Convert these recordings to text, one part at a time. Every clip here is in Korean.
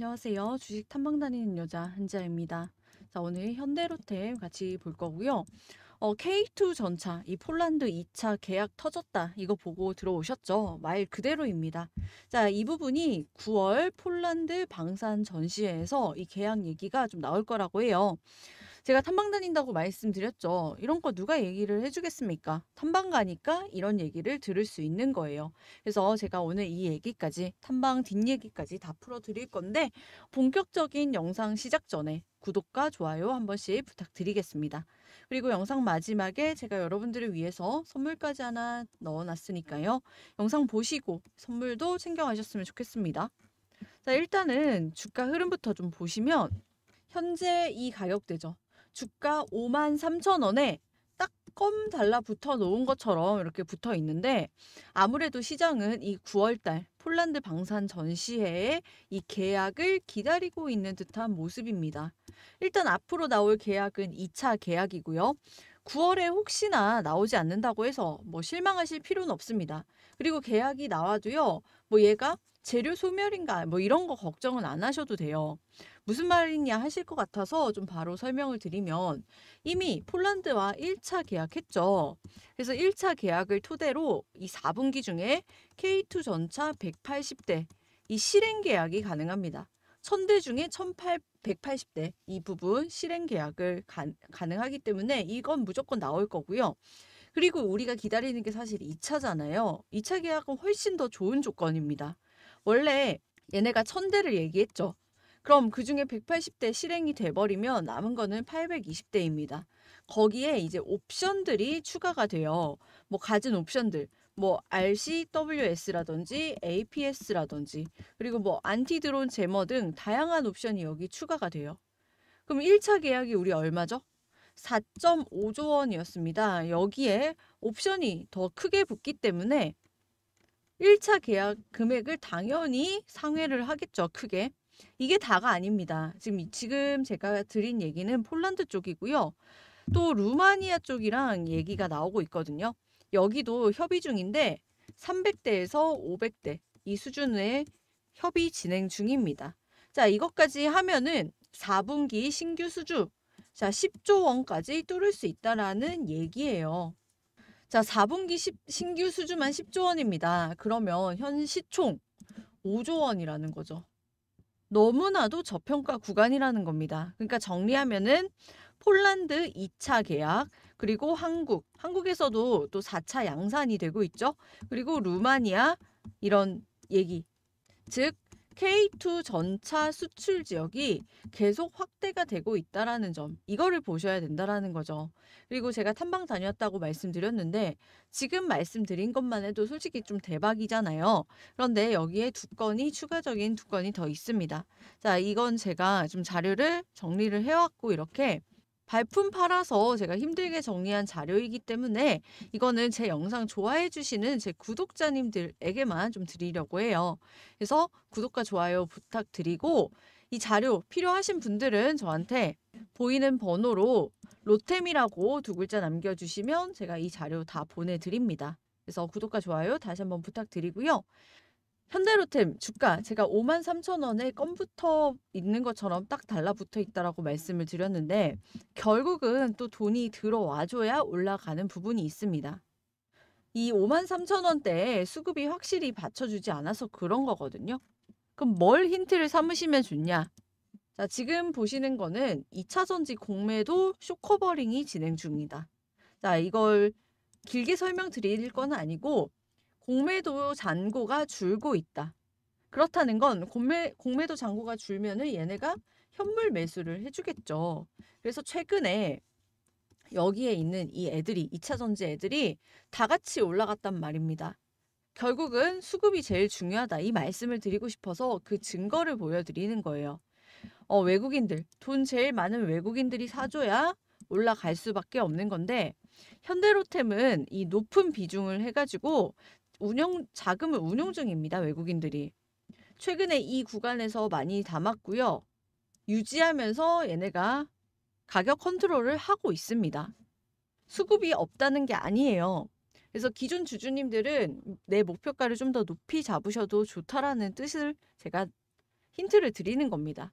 안녕하세요. 주식 탐방 다니는 여자 한지입니다 자, 오늘 현대로템 같이 볼 거고요. 어, K2 전차, 이 폴란드 2차 계약 터졌다. 이거 보고 들어오셨죠? 말 그대로입니다. 자, 이 부분이 9월 폴란드 방산 전시회에서 이 계약 얘기가 좀 나올 거라고 해요. 제가 탐방 다닌다고 말씀드렸죠. 이런 거 누가 얘기를 해주겠습니까? 탐방 가니까 이런 얘기를 들을 수 있는 거예요. 그래서 제가 오늘 이 얘기까지 탐방 뒷얘기까지 다 풀어드릴 건데 본격적인 영상 시작 전에 구독과 좋아요 한 번씩 부탁드리겠습니다. 그리고 영상 마지막에 제가 여러분들을 위해서 선물까지 하나 넣어놨으니까요. 영상 보시고 선물도 챙겨가셨으면 좋겠습니다. 자, 일단은 주가 흐름부터 좀 보시면 현재 이 가격대죠. 주가 5만 3천 원에 딱 껌 달라붙어 놓은 것처럼 이렇게 붙어 있는데 아무래도 시장은 이 9월달 폴란드 방산 전시회에 이 계약을 기다리고 있는 듯한 모습입니다. 일단 앞으로 나올 계약은 2차 계약이고요. 9월에 혹시나 나오지 않는다고 해서 뭐 실망하실 필요는 없습니다. 그리고 계약이 나와도요. 뭐 얘가 재료 소멸인가 뭐 이런 거 걱정은 안 하셔도 돼요. 무슨 말이냐 하실 것 같아서 좀 바로 설명을 드리면 이미 폴란드와 1차 계약했죠. 그래서 1차 계약을 토대로 이 4분기 중에 K2 전차 180대 이 실행 계약이 가능합니다. 천 대 중에 1880대 이 부분 실행 계약을 가, 가능하기 때문에 이건 무조건 나올 거고요. 그리고 우리가 기다리는 게 사실 2차잖아요. 2차 계약은 훨씬 더 좋은 조건입니다. 원래 얘네가 천대를 얘기했죠. 그럼 그 중에 180대 실행이 돼버리면 남은 거는 820대입니다. 거기에 이제 옵션들이 추가가 돼요. 뭐 가진 옵션들. 뭐 RCWS라든지 APS라든지 그리고 뭐 안티드론 제머 등 다양한 옵션이 여기 추가가 돼요. 그럼 1차 계약이 우리 얼마죠? 4.5조 원이었습니다. 여기에 옵션이 더 크게 붙기 때문에 1차 계약 금액을 당연히 상회를 하겠죠. 크게. 이게 다가 아닙니다. 지금 지금 제가 드린 얘기는 폴란드 쪽이고요. 또 루마니아 쪽이랑 얘기가 나오고 있거든요. 여기도 협의 중인데 300대에서 500대 이 수준의 협의 진행 중입니다. 자, 이것까지 하면은 4분기 신규 수주 자, 10조 원까지 뚫을 수 있다라는 얘기예요. 자, 4분기 10, 신규 수주만 10조 원입니다. 그러면 현 시총 5조 원이라는 거죠. 너무나도 저평가 구간이라는 겁니다. 그러니까 정리하면은 폴란드 2차 계약, 그리고 한국, 한국에서도 또 4차 양산이 되고 있죠. 그리고 루마니아 이런 얘기. 즉 K2 전차 수출 지역이 계속 확대가 되고 있다라는 점 이거를 보셔야 된다라는 거죠. 그리고 제가 탐방 다녔다고 말씀드렸는데 지금 말씀드린 것만 해도 솔직히 좀 대박이잖아요. 그런데 여기에 두 건이 추가적인 두 건이 더 있습니다. 자, 이건 제가 좀 자료를 정리를 해왔고 이렇게 발품 팔아서 제가 힘들게 정리한 자료이기 때문에 이거는 제 영상 좋아해 주시는 제 구독자님들에게만 좀 드리려고 해요. 그래서 구독과 좋아요 부탁드리고 이 자료 필요하신 분들은 저한테 보이는 번호로 로템이라고 두 글자 남겨주시면 제가 이 자료 다 보내드립니다. 그래서 구독과 좋아요 다시 한번 부탁드리고요. 현대로템 주가 제가 5 3 0 0 0 원에 껌부터 있는 것처럼 딱 달라붙어 있다라고 말씀을 드렸는데 결국은 또 돈이 들어와줘야 올라가는 부분이 있습니다. 이5 3 0 0 0 원대에 수급이 확실히 받쳐주지 않아서 그런 거거든요. 그럼 뭘 힌트를 삼으시면 좋냐? 자, 지금 보시는 거는 2차전지 공매도 쇼커버링이 진행 중입니다. 자, 이걸 길게 설명드릴 건 아니고 공매도 잔고가 줄고 있다. 그렇다는 건 공매, 공매도 잔고가 줄면은 얘네가 현물 매수를 해주겠죠. 그래서 최근에 여기에 있는 이 애들이 2차 전지 애들이 다 같이 올라갔단 말입니다. 결국은 수급이 제일 중요하다 이 말씀을 드리고 싶어서 그 증거를 보여드리는 거예요. 어, 외국인들 돈 제일 많은 외국인들이 사줘야 올라갈 수밖에 없는 건데 현대로템은 이 높은 비중을 해가지고 운영 자금을 운용 중입니다. 외국인들이 최근에 이 구간에서 많이 담았고요. 유지하면서 얘네가 가격 컨트롤을 하고 있습니다. 수급이 없다는 게 아니에요. 그래서 기존 주주님들은 내 목표가를 좀 더 높이 잡으셔도 좋다라는 뜻을 제가 힌트를 드리는 겁니다.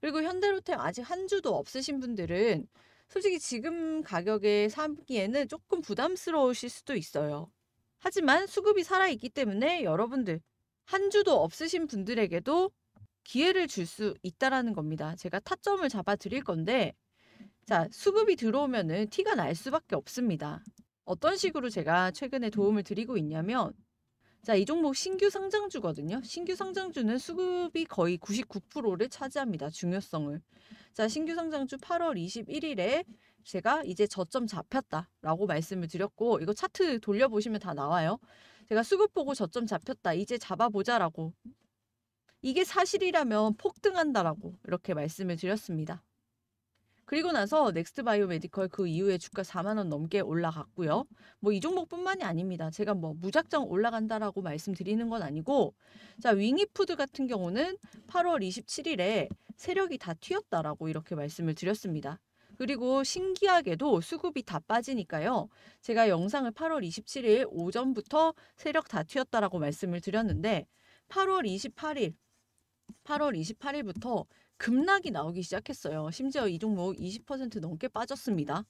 그리고 현대로템 아직 한 주도 없으신 분들은 솔직히 지금 가격에 사기에는 조금 부담스러우실 수도 있어요. 하지만 수급이 살아있기 때문에 여러분들 한 주도 없으신 분들에게도 기회를 줄 수 있다라는 겁니다. 제가 타점을 잡아 드릴 건데 자 수급이 들어오면은 티가 날 수밖에 없습니다. 어떤 식으로 제가 최근에 도움을 드리고 있냐면 자, 이 종목 신규 상장주거든요. 신규 상장주는 수급이 거의 99%를 차지합니다. 중요성을. 자, 신규 상장주 8월 21일에 제가 이제 저점 잡혔다라고 말씀을 드렸고 이거 차트 돌려보시면 다 나와요. 제가 수급 보고 저점 잡혔다. 이제 잡아보자라고 이게 사실이라면 폭등한다라고 이렇게 말씀을 드렸습니다. 그리고 나서 넥스트 바이오 메디컬 그 이후에 주가 4만 원 넘게 올라갔고요. 뭐 이 종목뿐만이 아닙니다. 제가 뭐 무작정 올라간다라고 말씀드리는 건 아니고 자, 윙이푸드 같은 경우는 8월 27일에 세력이 다 튀었다라고 이렇게 말씀을 드렸습니다. 그리고 신기하게도 수급이 다 빠지니까요. 제가 영상을 8월 27일 오전부터 세력 다 튀었다라고 말씀을 드렸는데 8월 28일 8월 28일부터 급락이 나오기 시작했어요. 심지어 이 종목 20% 넘게 빠졌습니다.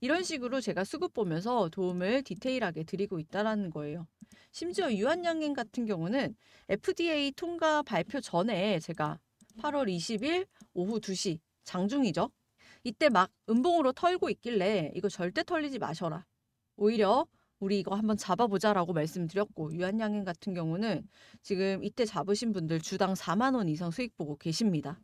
이런 식으로 제가 수급 보면서 도움을 디테일하게 드리고 있다라는 거예요. 심지어 유한양행 같은 경우는 FDA 통과 발표 전에 제가 8월 20일 오후 2시 장중이죠. 이때 막 음봉으로 털고 있길래 이거 절대 털리지 마셔라. 오히려 우리 이거 한번 잡아보자라고 말씀드렸고 유한양행 같은 경우는 지금 이때 잡으신 분들 주당 4만 원 이상 수익 보고 계십니다.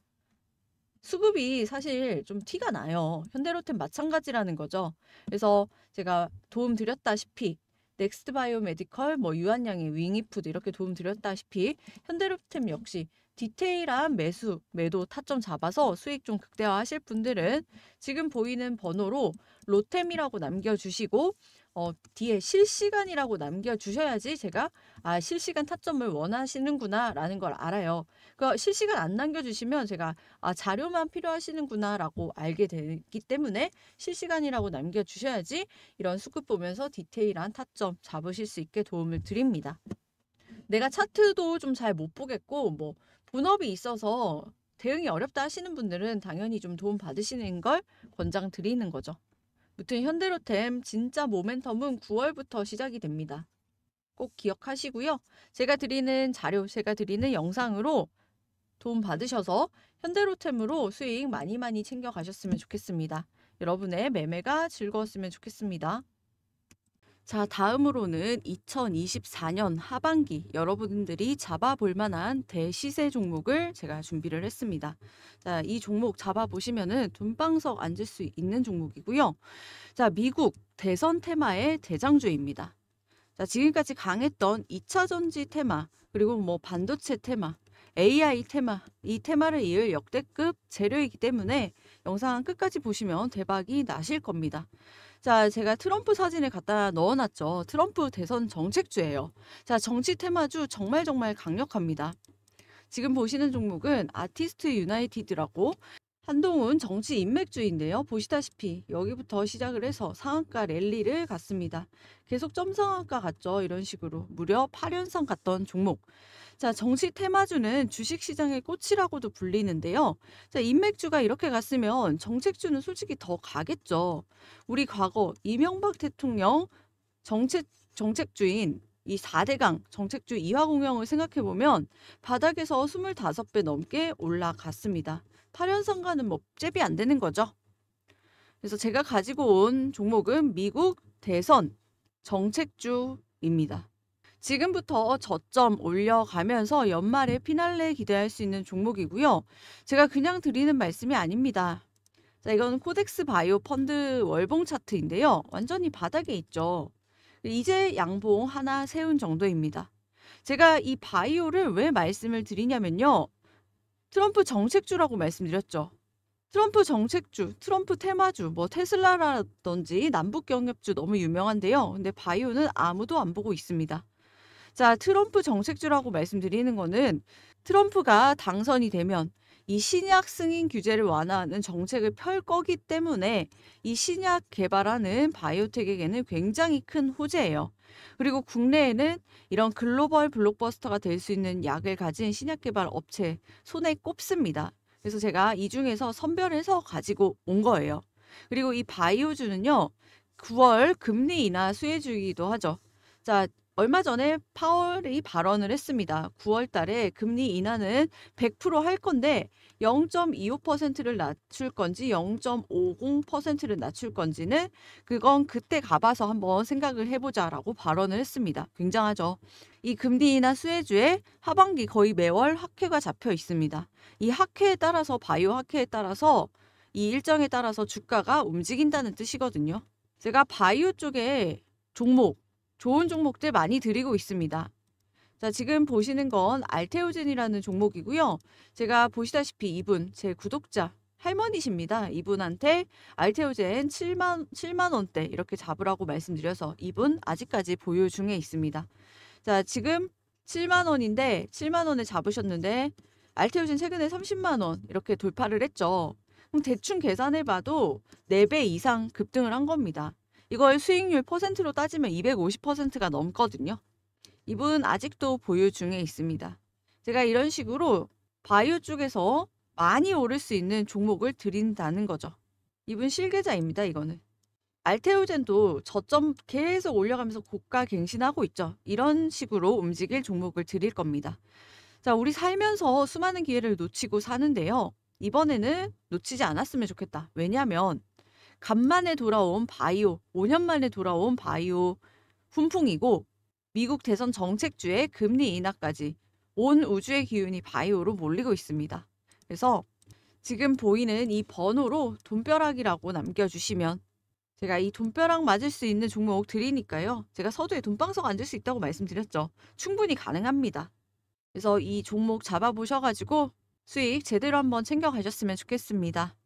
수급이 사실 좀 티가 나요. 현대로템 마찬가지라는 거죠. 그래서 제가 도움 드렸다시피 넥스트바이오메디컬, 뭐 유한양의 윙이푸드 이렇게 도움 드렸다시피 현대로템 역시 디테일한 매수, 매도 타점 잡아서 수익 좀 극대화하실 분들은 지금 보이는 번호로 로템이라고 남겨주시고 어, 뒤에 실시간이라고 남겨주셔야지 제가 아 실시간 타점을 원하시는구나 라는 걸 알아요. 그러니까 실시간 안 남겨주시면 제가 아 자료만 필요하시는구나 라고 알게 되기 때문에 실시간이라고 남겨주셔야지 이런 수급 보면서 디테일한 타점 잡으실 수 있게 도움을 드립니다. 내가 차트도 좀 잘 못 보겠고 뭐 본업이 있어서 대응이 어렵다 하시는 분들은 당연히 좀 도움 받으시는 걸 권장 드리는 거죠. 무튼 현대로템 진짜 모멘텀은 9월부터 시작이 됩니다. 꼭 기억하시고요. 제가 드리는 자료, 제가 드리는 영상으로 도움 받으셔서 현대로템으로 수익 많이 많이 챙겨 가셨으면 좋겠습니다. 여러분의 매매가 즐거웠으면 좋겠습니다. 자, 다음으로는 2024년 하반기 여러분들이 잡아볼 만한 대시세 종목을 제가 준비를 했습니다. 자, 이 종목 잡아보시면은 돈방석 앉을 수 있는 종목이고요. 자, 미국 대선 테마의 대장주입니다. 자, 지금까지 강했던 2차 전지 테마, 그리고 뭐 반도체 테마, AI 테마, 이 테마를 이을 역대급 재료이기 때문에 영상 끝까지 보시면 대박이 나실 겁니다. 자, 제가 트럼프 사진을 갖다 넣어놨죠. 트럼프 대선 정책주예요. 자, 정치 테마주 정말 정말 강력합니다. 지금 보시는 종목은 아티스트 유나이티드라고 한동훈 정치 인맥주인데요. 보시다시피 여기부터 시작을 해서 상한가 랠리를 갔습니다. 계속 점상한가 갔죠. 이런 식으로 무려 8연상 갔던 종목. 자, 정치 테마주는 주식시장의 꽃이라고도 불리는데요. 자, 인맥주가 이렇게 갔으면 정책주는 솔직히 더 가겠죠. 우리 과거 이명박 대통령 정책, 정책주인 이 4대강 정책주 이화 공영을 생각해보면 바닥에서 25배 넘게 올라갔습니다. 8연상과는 뭐 잽이 안 되는 거죠. 그래서 제가 가지고 온 종목은 미국 대선 정책주입니다. 지금부터 저점 올려가면서 연말에 피날레 기대할 수 있는 종목이고요. 제가 그냥 드리는 말씀이 아닙니다. 자, 이건 코덱스 바이오 펀드 월봉 차트인데요. 완전히 바닥에 있죠. 이제 양봉 하나 세운 정도입니다. 제가 이 바이오를 왜 말씀을 드리냐면요. 트럼프 정책주라고 말씀드렸죠. 트럼프 정책주, 트럼프 테마주, 뭐 테슬라라든지 남북 경협주 너무 유명한데요. 근데 바이오는 아무도 안 보고 있습니다. 자, 트럼프 정책주라고 말씀드리는 거는 트럼프가 당선이 되면 이 신약 승인 규제를 완화하는 정책을 펼 거기 때문에 이 신약 개발하는 바이오텍에게는 굉장히 큰 호재예요. 그리고 국내에는 이런 글로벌 블록버스터가 될 수 있는 약을 가진 신약 개발 업체 손에 꼽습니다. 그래서 제가 이 중에서 선별해서 가지고 온 거예요. 그리고 이 바이오주는요. 9월 금리 인하 수혜주이기도 하죠. 자, 얼마 전에 파월이 발언을 했습니다. 9월 달에 금리 인하는 100%할 건데 0.25%를 낮출 건지 0.50%를 낮출 건지는 그건 그때 가봐서 한번 생각을 해보자라고 발언을 했습니다. 굉장하죠. 이 금리 인하 수혜주에 하반기 거의 매월 학회가 잡혀 있습니다. 이 학회에 따라서 바이오 학회에 따라서 이 일정에 따라서 주가가 움직인다는 뜻이거든요. 제가 바이오 쪽에 종목 좋은 종목들 많이 드리고 있습니다. 자, 지금 보시는 건 알테오젠이라는 종목이고요. 제가 보시다시피 이분, 제 구독자, 할머니십니다. 이분한테 알테오젠 7만, 7만 원대 이렇게 잡으라고 말씀드려서 이분 아직까지 보유 중에 있습니다. 자, 지금 7만 원인데 7만 원에 잡으셨는데 알테오젠 최근에 30만 원 이렇게 돌파를 했죠. 그럼 대충 계산해봐도 4배 이상 급등을 한 겁니다. 이걸 수익률 퍼센트로 따지면 250%가 넘거든요. 이분 아직도 보유 중에 있습니다. 제가 이런 식으로 바이오 쪽에서 많이 오를 수 있는 종목을 드린다는 거죠. 이분 실계자입니다. 이거는. 알테오젠도 저점 계속 올려가면서 고가 갱신하고 있죠. 이런 식으로 움직일 종목을 드릴 겁니다. 자, 우리 살면서 수많은 기회를 놓치고 사는데요. 이번에는 놓치지 않았으면 좋겠다. 왜냐하면 간만에 돌아온 바이오, 5년 만에 돌아온 바이오 훈풍이고 미국 대선 정책주의 금리 인하까지 온 우주의 기운이 바이오로 몰리고 있습니다. 그래서 지금 보이는 이 번호로 돈벼락이라고 남겨주시면 제가 이 돈벼락 맞을 수 있는 종목 드리니까요. 제가 서두에 돈방석 앉을 수 있다고 말씀드렸죠. 충분히 가능합니다. 그래서 이 종목 잡아보셔가지고 수익 제대로 한번 챙겨가셨으면 좋겠습니다.